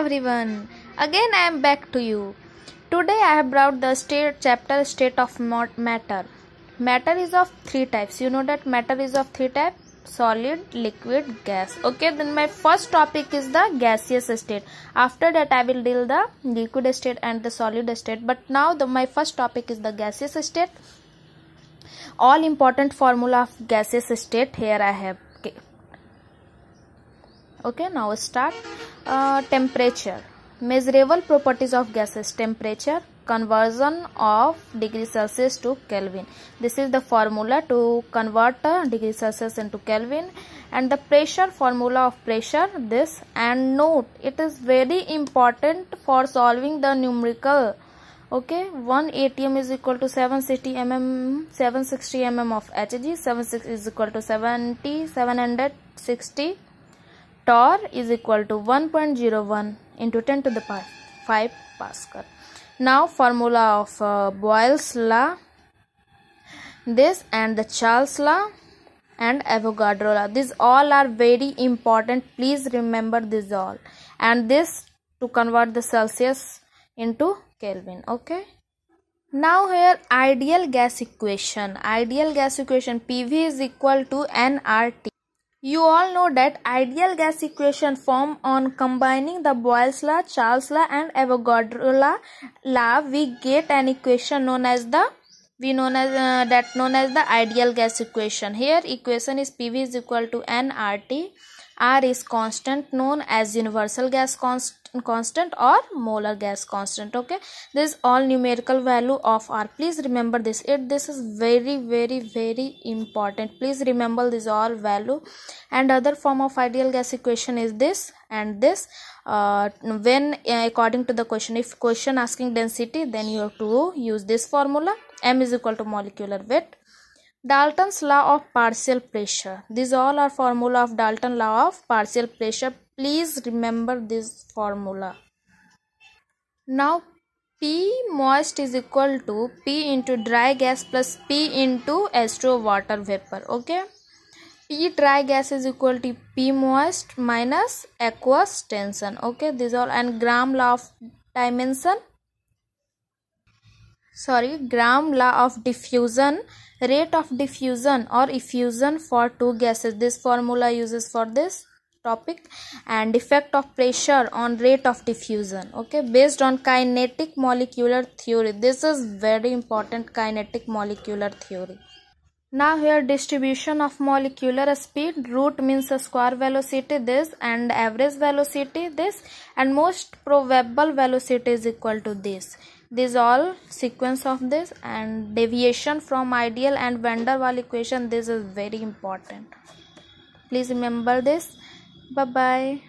everyone. Again I am back to you. Today I have brought the state chapter state of matter. Matter is of three types. You know that matter is of three types solid liquid gas okay then my first topic is the gaseous state after that i will deal the liquid state and the solid state but now the my first topic is the gaseous state all important formula of gaseous state here i have okay now start uh, temperature measurable properties of gases temperature conversion of degree celsius to kelvin this is the formula to convert degree celsius into kelvin and the pressure formula of pressure this and note it is very important for solving the numerical okay 1 atm is equal to 760 mm 760 mm of hg 76 is equal to 70 760 Tor is equal to 1.01 into 10 to the power 5 Pascal. Now formula of uh, Boyle's law, this and the Charles law and Avogadro law. These all are very important. Please remember this all. And this to convert the Celsius into Kelvin. Okay. Now here ideal gas equation. Ideal gas equation PV is equal to nRT. You all know that ideal gas equation form on combining the Boyle's law, Charles law and Avogadro law we get an equation known as the we known as uh, that known as the ideal gas equation here equation is pv is equal to nrt R is constant known as universal gas const constant or molar gas constant okay this is all numerical value of r please remember this it this is very very very important please remember this all value and other form of ideal gas equation is this and this uh, when uh, according to the question if question asking density then you have to use this formula m is equal to molecular weight Dalton's law of partial pressure. These all are formula of Dalton law of partial pressure. Please remember this formula. Now P moist is equal to P into dry gas plus P into H2 water vapor. Okay. P dry gas is equal to P moist minus aqueous tension. Okay. These all and gram law of dimension sorry gram law of diffusion rate of diffusion or effusion for two gases this formula uses for this topic and effect of pressure on rate of diffusion okay based on kinetic molecular theory this is very important kinetic molecular theory now here distribution of molecular speed, root means square velocity this and average velocity this and most probable velocity is equal to this. This all sequence of this and deviation from ideal and van der Waal equation this is very important. Please remember this. Bye-bye.